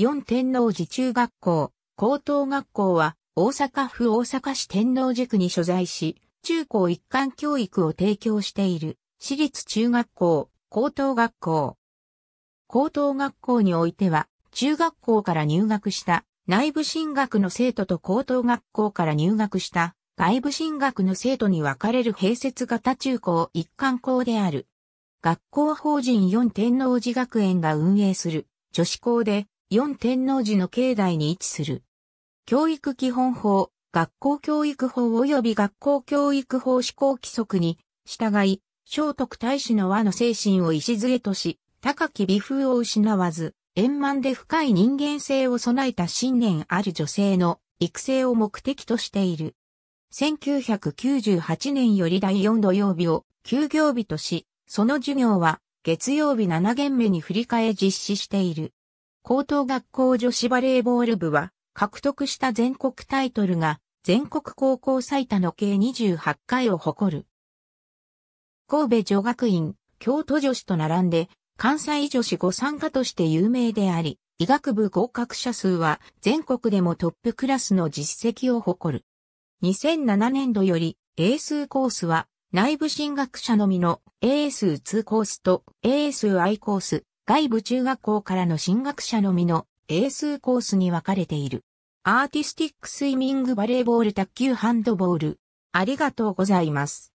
四天王寺中学校、高等学校は、大阪府大阪市天王寺区に所在し、中高一貫教育を提供している、私立中学校、高等学校。高等学校においては、中学校から入学した内部進学の生徒と高等学校から入学した外部進学の生徒に分かれる併設型中高一貫校である。学校法人四天王寺学園が運営する女子校で四天王寺の境内に位置する。教育基本法、学校教育法及び学校教育法施行規則に従い、聖徳太子の和の精神を礎とし、高き美風を失わず、円満で深い人間性を備えた信念ある女性の育成を目的としている。1998年より第4土曜日を休業日とし、その授業は月曜日7限目に振り替え実施している。高等学校女子バレーボール部は、獲得した全国タイトルが、全国高校最多の計28回を誇る。神戸女学院、京都女子と並んで、関西女子ご参加として有名であり、医学部合格者数は全国でもトップクラスの実績を誇る。2007年度より、A 数コースは、内部進学者のみの A 数2コースと A 数 I コース、外部中学校からの進学者のみの英数コースに分かれている。アーティスティックスイミングバレーボール卓球ハンドボール。ありがとうございます。